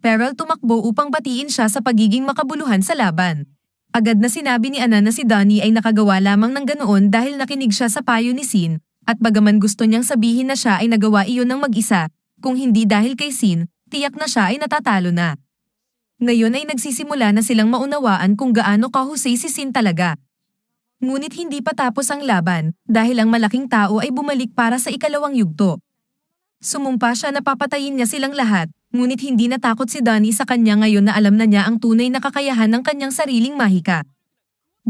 Perel tumakbo upang batiin siya sa pagiging makabuluhan sa laban. Agad na sinabi ni Ana na si Donnie ay nakagawa lamang ng ganoon dahil nakinig siya sa payo ni Sin, at bagaman gusto niyang sabihin na siya ay nagawa iyon ng mag-isa, kung hindi dahil kay Sin, tiyak na siya ay natatalo na. Ngayon ay nagsisimula na silang maunawaan kung gaano kahusay si Sin talaga. Ngunit hindi pa tapos ang laban dahil ang malaking tao ay bumalik para sa ikalawang yugto. Sumumpa siya na papatayin niya silang lahat ngunit hindi natakot si Danny sa kanya ngayon na alam na niya ang tunay na kakayahan ng kanyang sariling mahika.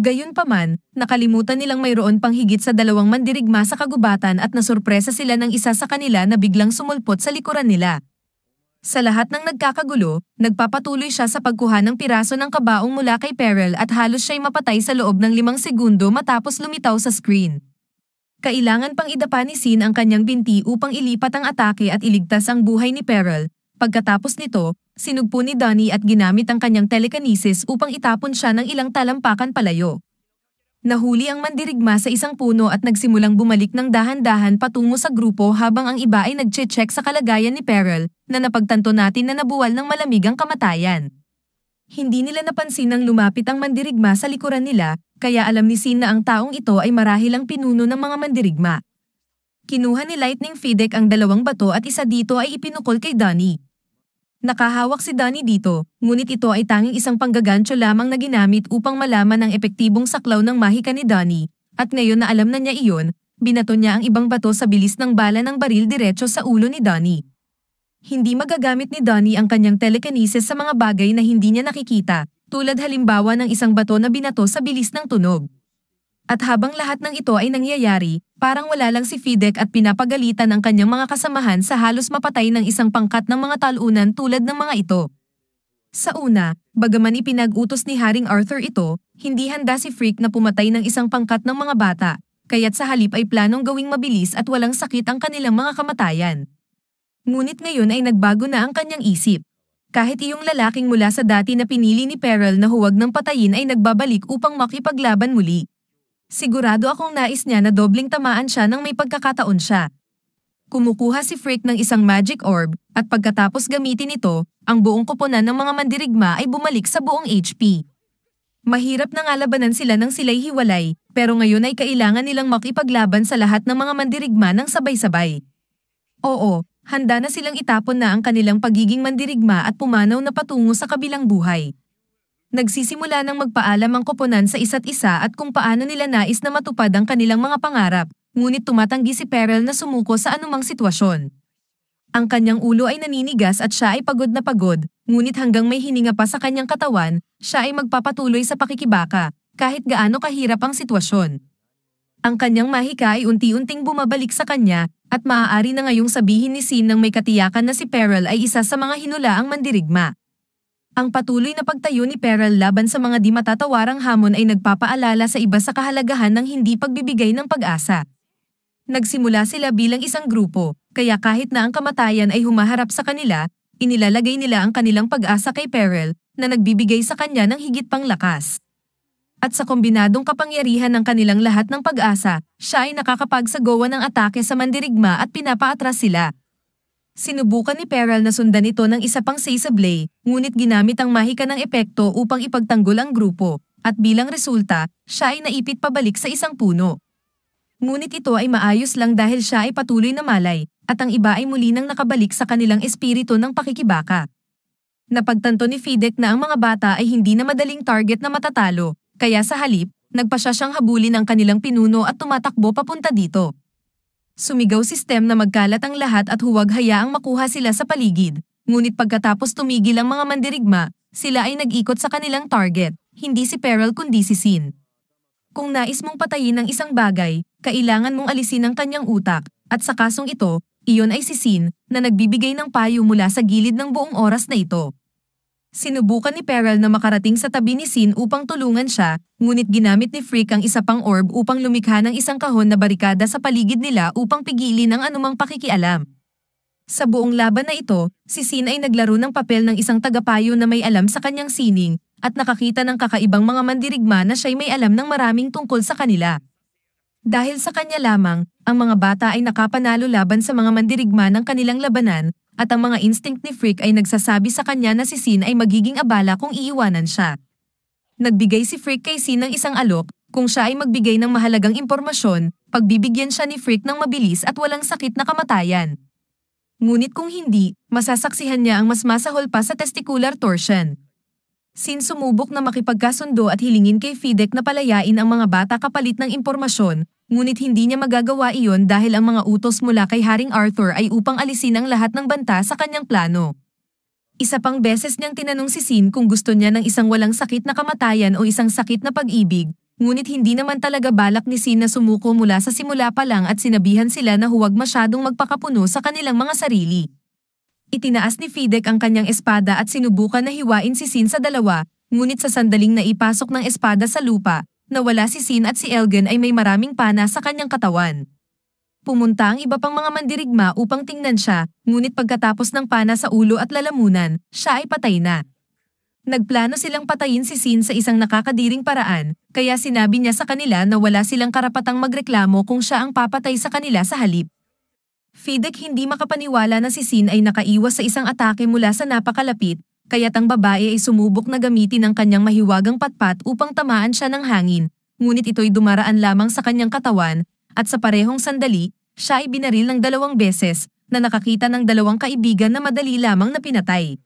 Gayunpaman, nakalimutan nilang mayroon pang higit sa dalawang mandirigma sa kagubatan at nasurpresa sila ng isa sa kanila na biglang sumulpot sa likuran nila. Sa lahat ng nagkakagulo, nagpapatuloy siya sa pagkuha ng piraso ng kabaong mula kay Peril at halos siya'y mapatay sa loob ng limang segundo matapos lumitaw sa screen. Kailangan pang idapa ni Sin ang kanyang binti upang ilipat ang atake at iligtas ang buhay ni Peril, Pagkatapos nito, sinugpo ni Donnie at ginamit ang kanyang telekinesis upang itapon siya ng ilang talampakan palayo. Nahuli ang mandirigma sa isang puno at nagsimulang bumalik ng dahan-dahan patungo sa grupo habang ang iba ay nagche-check sa kalagayan ni Peril na napagtanto natin na nabuwal ng malamigang kamatayan. Hindi nila napansin nang lumapit ang mandirigma sa likuran nila, kaya alam ni Sin na ang taong ito ay marahil ang pinuno ng mga mandirigma. Kinuha ni Lightning Fidek ang dalawang bato at isa dito ay ipinukol kay Donnie. Nakahawak si Danny dito, ngunit ito ay tanging isang panggagancho lamang na ginamit upang malaman ang epektibong saklaw ng mahika ni Danny, at ngayon na alam na niya iyon, binato niya ang ibang bato sa bilis ng bala ng baril diretso sa ulo ni Danny. Hindi magagamit ni Danny ang kanyang telekinesis sa mga bagay na hindi niya nakikita, tulad halimbawa ng isang bato na binato sa bilis ng tunog. At habang lahat ng ito ay nangyayari, parang wala lang si Fidek at pinapagalitan ang kanyang mga kasamahan sa halos mapatay ng isang pangkat ng mga talunan tulad ng mga ito. Sa una, bagaman ipinag-utos ni Haring Arthur ito, hindi handa si Freak na pumatay ng isang pangkat ng mga bata, kaya't sa halip ay planong gawing mabilis at walang sakit ang kanilang mga kamatayan. Ngunit ngayon ay nagbago na ang kanyang isip. Kahit iyong lalaking mula sa dati na pinili ni Peril na huwag ng patayin ay nagbabalik upang makipaglaban muli. Sigurado akong nais niya na dobling tamaan siya nang may pagkakataon siya. Kumukuha si Freak ng isang magic orb, at pagkatapos gamitin ito, ang buong koponan ng mga mandirigma ay bumalik sa buong HP. Mahirap na nga labanan sila ng sila'y hiwalay, pero ngayon ay kailangan nilang makipaglaban sa lahat ng mga mandirigma ng sabay-sabay. Oo, handa na silang itapon na ang kanilang pagiging mandirigma at pumanaw na patungo sa kabilang buhay nagsisimula ng magpaalam ang koponan sa isa't isa at kung paano nila nais na matupad ang kanilang mga pangarap, ngunit tumatanggi si Perel na sumuko sa anumang sitwasyon. Ang kanyang ulo ay naninigas at siya ay pagod na pagod, ngunit hanggang may hininga pa sa kanyang katawan, siya ay magpapatuloy sa pakikibaka, kahit gaano kahirap ang sitwasyon. Ang kanyang mahika ay unti-unting bumabalik sa kanya, at maaari na ngayong sabihin ni Sin nang may katiyakan na si Peril ay isa sa mga hinula ang mandirigma. Ang patuloy na pagtayo ni Peral laban sa mga di matatawarang hamon ay nagpapaalala sa iba sa kahalagahan ng hindi pagbibigay ng pag-asa. Nagsimula sila bilang isang grupo, kaya kahit na ang kamatayan ay humaharap sa kanila, inilalagay nila ang kanilang pag-asa kay Peril na nagbibigay sa kanya ng higit pang lakas. At sa kombinadong kapangyarihan ng kanilang lahat ng pag-asa, siya ay nakakapagsagawa ng atake sa mandirigma at pinapaatras sila. Sinubukan ni Peral na sundan ito ng isa pang sasablay, ngunit ginamit ang mahika ng epekto upang ipagtanggol ang grupo, at bilang resulta, siya ay naipit pabalik sa isang puno. Ngunit ito ay maayos lang dahil siya ay patuloy na malay, at ang iba ay muli nang nakabalik sa kanilang espiritu ng pakikibaka. Napagtanto ni Fidek na ang mga bata ay hindi na madaling target na matatalo, kaya sa halip, nagpasya siyang habulin ang kanilang pinuno at tumatakbo papunta dito. Sumigaw si STEM na magkalat ang lahat at huwag hayaang makuha sila sa paligid. Ngunit pagkatapos tumigil ang mga mandirigma, sila ay nag-ikot sa kanilang target, hindi si Peril kundi si Sin. Kung nais mong patayin ang isang bagay, kailangan mong alisin ang kanyang utak, at sa kasong ito, iyon ay si Sin, na nagbibigay ng payo mula sa gilid ng buong oras na ito. Sinubukan ni Perel na makarating sa tabi ni Sin upang tulungan siya, ngunit ginamit ni Freak ang isa pang orb upang lumikha ng isang kahon na barikada sa paligid nila upang pigilin ang anumang pakikialam. Sa buong laban na ito, si Sin ay naglaro ng papel ng isang tagapayo na may alam sa kanyang sining, at nakakita ng kakaibang mga mandirigma na siya'y may alam ng maraming tungkol sa kanila. Dahil sa kanya lamang, ang mga bata ay nakapanalo laban sa mga mandirigma ng kanilang labanan at ang mga instinct ni Frick ay nagsasabi sa kanya na si Sin ay magiging abala kung iiwanan siya. Nagbigay si Frick kay Sin ng isang alok, kung siya ay magbigay ng mahalagang impormasyon, pagbibigyan siya ni Frick ng mabilis at walang sakit na kamatayan. Ngunit kung hindi, masasaksihan niya ang mas masahol pa sa testicular torsion. Sin sumubok na makipagkasundo at hilingin kay Fidek na palayain ang mga bata kapalit ng impormasyon, ngunit hindi niya magagawa iyon dahil ang mga utos mula kay Haring Arthur ay upang alisin ang lahat ng banta sa kanyang plano. Isa pang beses niyang tinanong si Sin kung gusto niya ng isang walang sakit na kamatayan o isang sakit na pag-ibig, ngunit hindi naman talaga balak ni Sin na sumuko mula sa simula pa lang at sinabihan sila na huwag masyadong magpakapuno sa kanilang mga sarili. Itinaas ni Fidek ang kanyang espada at sinubukan na hiwain si Sin sa dalawa, ngunit sa sandaling naipasok ng espada sa lupa, nawala si Sin at si Elgen ay may maraming pana sa kanyang katawan. Pumunta ang iba pang mga mandirigma upang tingnan siya, ngunit pagkatapos ng pana sa ulo at lalamunan, siya ay patay na. Nagplano silang patayin si Sin sa isang nakakadiring paraan, kaya sinabi niya sa kanila na wala silang karapatang magreklamo kung siya ang papatay sa kanila sa halip. Fidek hindi makapaniwala na si Sin ay nakaiwas sa isang atake mula sa napakalapit kaya't ang babae ay sumubok na gamitin ang kanyang mahiwagang patpat upang tamaan siya ng hangin, ngunit ito'y dumaraan lamang sa kanyang katawan, at sa parehong sandali, siya ay binaril ng dalawang beses, na nakakita ng dalawang kaibigan na madali lamang na pinatay.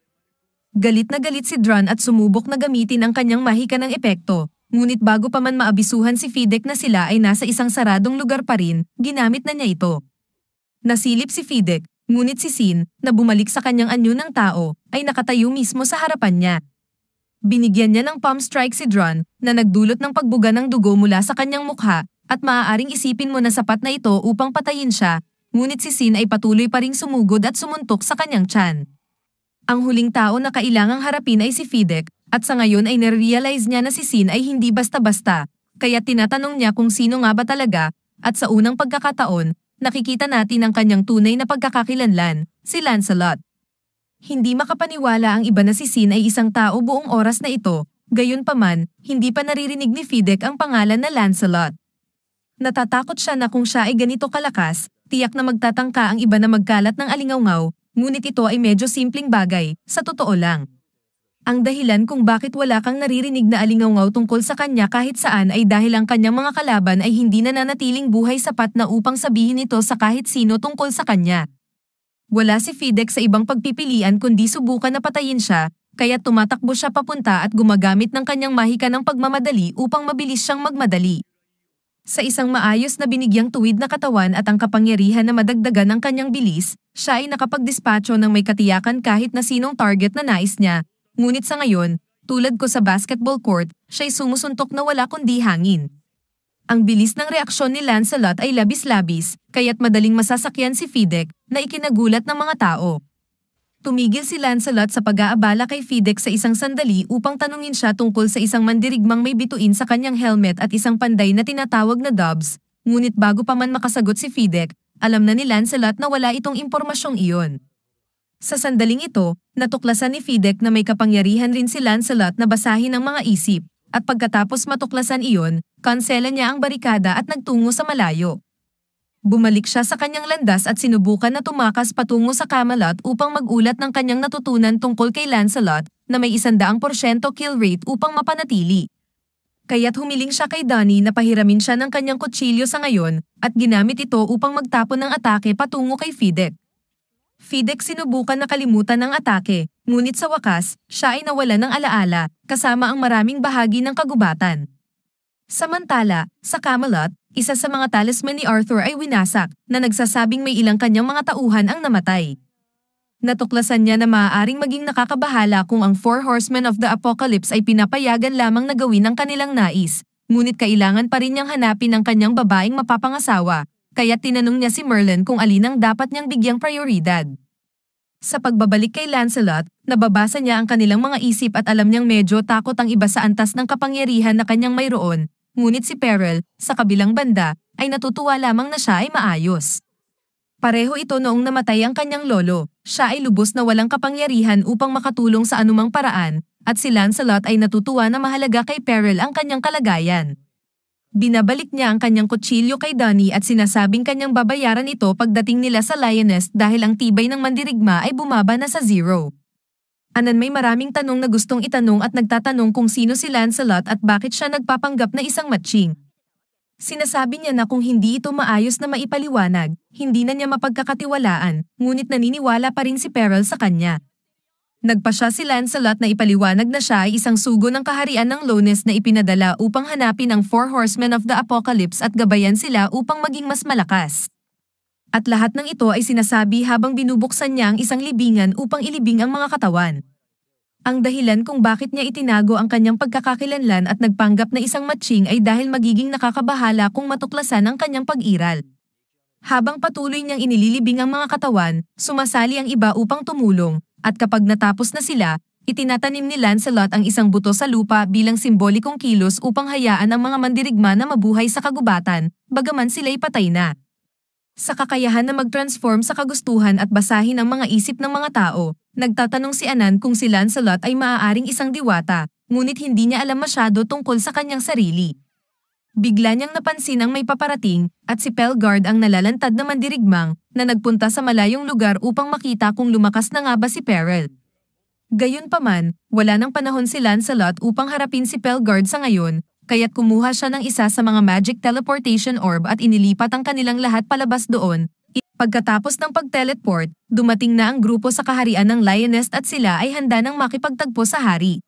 Galit na galit si Dran at sumubok na gamitin ang kanyang mahika ng epekto, ngunit bago pa man maabisuhan si Fidek na sila ay nasa isang saradong lugar pa rin, ginamit na niya ito. Nasilip si Fidek, Ngunit si Sin, na bumalik sa kanyang anyo ng tao, ay nakatayo mismo sa harapan niya. Binigyan niya ng palm strike si Dron na nagdulot ng pagbuga ng dugo mula sa kanyang mukha at maaaring isipin mo na sapat na ito upang patayin siya, ngunit si Sin ay patuloy pa ring sumugod at sumuntok sa kanyang tiyan. Ang huling tao na kailangang harapin ay si Fidek at sa ngayon ay narealize niya na si Sin ay hindi basta-basta, kaya tinatanong niya kung sino nga ba talaga at sa unang pagkakataon nakikita natin ang kanyang tunay na pagkakakilanlan, si Lancelot. Hindi makapaniwala ang iba na si Sin ay isang tao buong oras na ito, gayunpaman, hindi pa naririnig ni Fidek ang pangalan na Lancelot. Natatakot siya na kung siya ay ganito kalakas, tiyak na magtatangka ang iba na magkalat ng alingawngaw, ngunit ito ay medyo simpleng bagay, sa totoo lang. Ang dahilan kung bakit wala kang naririnig na alingaungaw tungkol sa kanya kahit saan ay dahil ang kanyang mga kalaban ay hindi nananatiling buhay sapat na upang sabihin ito sa kahit sino tungkol sa kanya. Wala si Fidek sa ibang pagpipilian kundi subukan na patayin siya, kaya tumatakbo siya papunta at gumagamit ng kanyang mahika ng pagmamadali upang mabilis siyang magmadali. Sa isang maayos na binigyang tuwid na katawan at ang kapangyarihan na madagdagan ng kanyang bilis, siya ay nakapagdispacho ng may katiyakan kahit na sinong target na nais niya, Ngunit sa ngayon, tulad ko sa basketball court, siya'y sumusuntok na wala kundi hangin. Ang bilis ng reaksyon ni Lancelot ay labis-labis, kaya't madaling masasakyan si Fidek na ikinagulat ng mga tao. Tumigil si Lancelot sa pag-aabala kay Fidek sa isang sandali upang tanungin siya tungkol sa isang mandirigmang may bituin sa kanyang helmet at isang panday na tinatawag na Dobbs, ngunit bago pa man makasagot si Fidek, alam na ni Lancelot na wala itong impormasyong iyon. Sa sandaling ito, natuklasan ni Fidek na may kapangyarihan rin si Lancelot na basahin ang mga isip, at pagkatapos matuklasan iyon, kansela niya ang barikada at nagtungo sa malayo. Bumalik siya sa kanyang landas at sinubukan na tumakas patungo sa Camelot upang magulat ng kanyang natutunan tungkol kay Lancelot na may isandaang porsyento kill rate upang mapanatili. Kaya't humiling siya kay Danny na pahiramin siya ng kanyang kutsilyo sa ngayon at ginamit ito upang magtapon ng atake patungo kay Fidek. Fidex sinubukan na kalimutan ang atake, ngunit sa wakas, siya ay nawala ng alaala, kasama ang maraming bahagi ng kagubatan. Samantala, sa Camelot, isa sa mga talisman ni Arthur ay winasak, na nagsasabing may ilang kanyang mga tauhan ang namatay. Natuklasan niya na maaaring maging nakakabahala kung ang Four Horsemen of the Apocalypse ay pinapayagan lamang na gawin ang kanilang nais, ngunit kailangan pa rin niyang hanapin ang kanyang babaeng mapapangasawa, kaya tinanong niya si Merlin kung alin ang dapat niyang bigyang prioridad. Sa pagbabalik kay Lancelot, nababasa niya ang kanilang mga isip at alam niyang medyo takot ang iba sa antas ng kapangyarihan na kanyang mayroon, ngunit si Peril, sa kabilang banda, ay natutuwa lamang na siya ay maayos. Pareho ito noong namatay ang kanyang lolo, siya ay lubos na walang kapangyarihan upang makatulong sa anumang paraan, at si Lancelot ay natutuwa na mahalaga kay Peril ang kanyang kalagayan. Binabalik niya ang kanyang kutsilyo kay Danny at sinasabing kanyang babayaran ito pagdating nila sa Lioness dahil ang tibay ng mandirigma ay bumaba na sa zero. Anan may maraming tanong na gustong itanong at nagtatanong kung sino si Lancelot at bakit siya nagpapanggap na isang matching. Sinasabi niya na kung hindi ito maayos na maipaliwanag, hindi na niya mapagkakatiwalaan, ngunit naniniwala pa rin si Perel sa kanya nagpa siya si Lancelot na ipaliwanag na siya ay isang sugo ng kaharian ng Lones na ipinadala upang hanapin ang Four Horsemen of the Apocalypse at gabayan sila upang maging mas malakas. At lahat ng ito ay sinasabi habang binubuksan niya ang isang libingan upang ilibing ang mga katawan. Ang dahilan kung bakit niya itinago ang kanyang pagkakakilanlan at nagpanggap na isang matching ay dahil magiging nakakabahala kung matuklasan ang kanyang pag-iral. Habang patuloy niyang inililibing ang mga katawan, sumasali ang iba upang tumulong, at kapag natapos na sila, itinatanim ni Lancelot ang isang buto sa lupa bilang simbolikong kilos upang hayaan ang mga mandirigma na mabuhay sa kagubatan, bagaman sila'y patay na. Sa kakayahan na mag-transform sa kagustuhan at basahin ang mga isip ng mga tao, nagtatanong si Anan kung si Lancelot ay maaaring isang diwata, ngunit hindi niya alam masyado tungkol sa kanyang sarili. Bigla niyang napansin ang may paparating at si Pelgard ang nalalantad na mandirigmang na nagpunta sa malayong lugar upang makita kung lumakas na nga ba si Peril. Gayunpaman, wala nang panahon si Lancelot upang harapin si Pelgard sa ngayon, kaya't kumuha siya ng isa sa mga magic teleportation orb at inilipat ang kanilang lahat palabas doon. Pagkatapos ng pag-teleport, dumating na ang grupo sa kaharian ng Lionest at sila ay handa ng makipagtagpo sa hari.